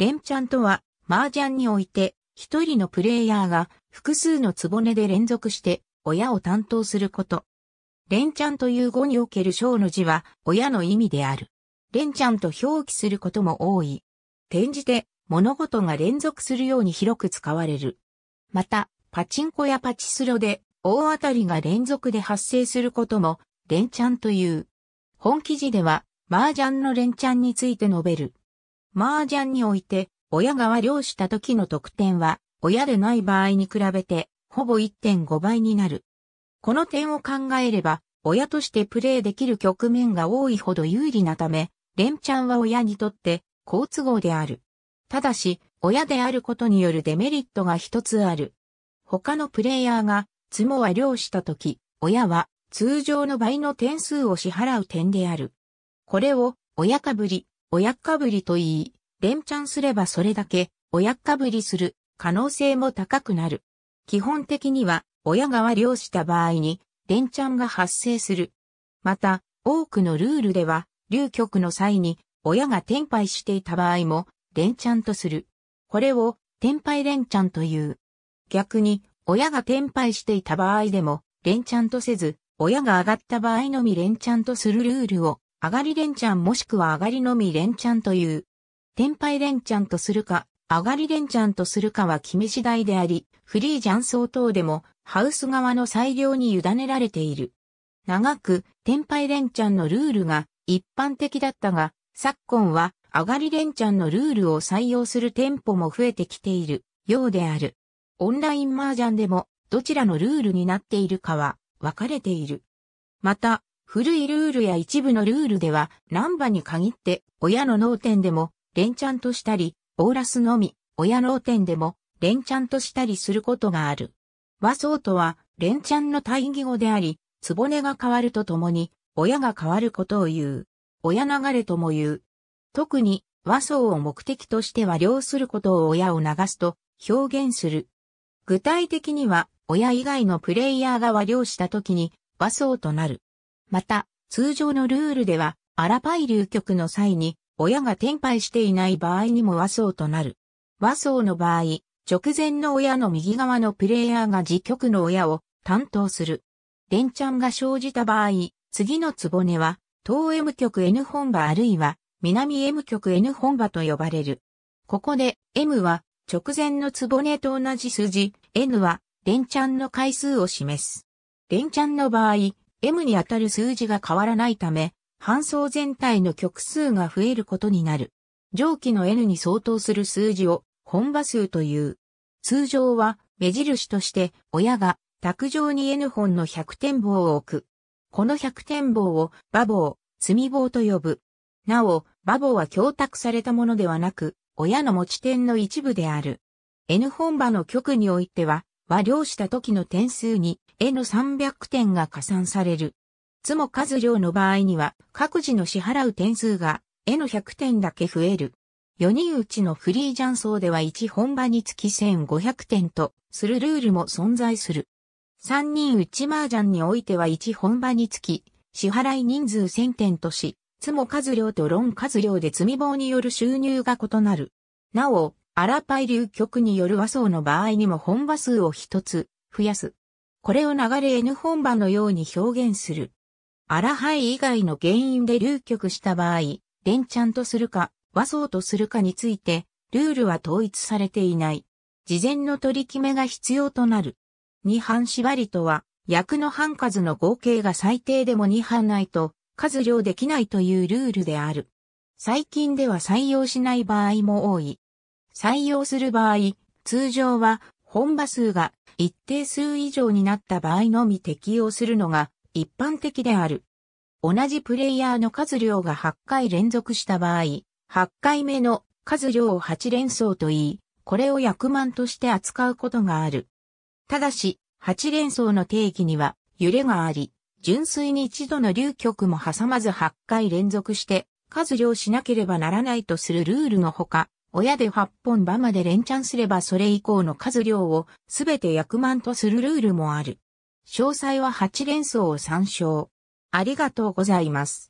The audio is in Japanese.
連チャンとは、麻雀において、一人のプレイヤーが複数の局で連続して、親を担当すること。連チャンという語における小の字は、親の意味である。連チャンと表記することも多い。転じて、物事が連続するように広く使われる。また、パチンコやパチスロで、大当たりが連続で発生することも、連チャンという。本記事では、麻雀の連チャンについて述べる。麻雀において、親が和漁した時の得点は、親でない場合に比べて、ほぼ1.5倍になる。この点を考えれば、親としてプレイできる局面が多いほど有利なため、連チャンは親にとって好都合である。ただし、親であることによるデメリットが一つある。他のプレイヤーが、ツモは漁したとき、親は通常の倍の点数を支払う点である。これを、親かぶり、親かぶりと言い、連チャンすればそれだけ、親かぶりする可能性も高くなる。基本的には、親が側漁した場合に、連チャンが発生する。また、多くのルールでは、流局の際に、親が転廃していた場合も、連チャンとする。これを、転廃連チャンという。逆に、親が転廃していた場合でも、連チャンとせず、親が上がった場合のみ連チャンとするルールを上がり連チャンもしくは上がりのみ連チャンという。天敗連チャンとするか、上がり連チャンとするかは決め次第であり、フリージャンー等でも、ハウス側の裁量に委ねられている。長く、天敗連チャンのルールが一般的だったが、昨今は、上がり連チャンのルールを採用する店舗も増えてきているようである。オンライン麻雀でも、どちらのルールになっているかは、分かれている。また、古いルールや一部のルールでは、難波に限って、親の脳天でも、連チャンとしたり、オーラスのみ、親脳天でも、連チャンとしたりすることがある。和奏とは、連チャンの対義語であり、つぼねが変わるとともに、親が変わることを言う。親流れとも言う。特に、和奏を目的として和量することを親を流すと表現する。具体的には、親以外のプレイヤーが和量した時に、和奏となる。また、通常のルールでは、荒パイ流局の際に、親が転廃していない場合にも和装となる。和装の場合、直前の親の右側のプレイヤーが自局の親を担当する。電ちゃんが生じた場合、次のねは、東 M 局 N 本場あるいは、南 M 局 N 本場と呼ばれる。ここで、M は、直前のねと同じ数字、N は、電ちゃんの回数を示す。電ちゃんの場合、M に当たる数字が変わらないため、搬送全体の極数が増えることになる。上記の N に相当する数字を本場数という。通常は目印として親が卓上に N 本の100点棒を置く。この100点棒を馬棒、積棒と呼ぶ。なお、馬棒は供託されたものではなく、親の持ち点の一部である。N 本場の曲においては、は量した時の点数に、絵の300点が加算される。つも数量の場合には、各自の支払う点数が、絵の100点だけ増える。4人うちのフリージャン層では1本場につき1500点とするルールも存在する。3人うち麻雀においては1本場につき支払い人数1000点とし、つも数量と論数量で積み棒による収入が異なる。なお、アラパイ流局による和装の場合にも本場数を一つ増やす。これを流れ N 本場のように表現する。アラハイ以外の原因で流局した場合、連チャンとするか、和装とするかについて、ルールは統一されていない。事前の取り決めが必要となる。二半縛りとは、役の半数の合計が最低でも二半ないと、数量できないというルールである。最近では採用しない場合も多い。採用する場合、通常は本場数が一定数以上になった場合のみ適用するのが一般的である。同じプレイヤーの数量が8回連続した場合、8回目の数量を8連装と言い、これを役満として扱うことがある。ただし、8連装の定義には揺れがあり、純粋に一度の流局も挟まず8回連続して数量しなければならないとするルールのほか、親で8本場まで連チャンすればそれ以降の数量をすべて役満とするルールもある。詳細は8連想を参照。ありがとうございます。